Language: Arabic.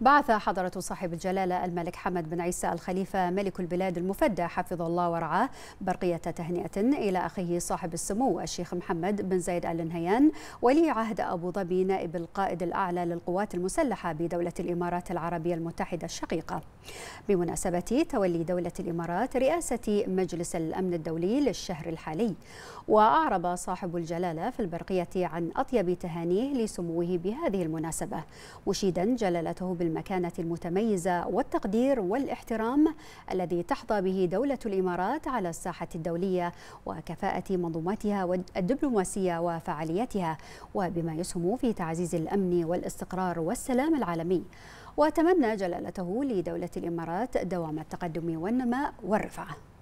بعث حضرة صاحب الجلالة الملك حمد بن عيسى الخليفة ملك البلاد المفدى حفظ الله ورعاه برقية تهنئة إلى أخيه صاحب السمو الشيخ محمد بن زايد آل نهيان ولي عهد أبو ظبي نائب القائد الأعلى للقوات المسلحة بدولة الإمارات العربية المتحدة الشقيقة بمناسبة تولي دولة الإمارات رئاسة مجلس الأمن الدولي للشهر الحالي وأعرب صاحب الجلالة في البرقية عن أطيب تهانيه لسموه بهذه المناسبة مشيدا جلالته بال بالمكانة المتميزة والتقدير والاحترام الذي تحظى به دولة الإمارات على الساحة الدولية وكفاءة منظوماتها الدبلوماسية وفعاليتها وبما يسهم في تعزيز الأمن والاستقرار والسلام العالمي وتمنى جلالته لدولة الإمارات دوام التقدم والنماء والرفعة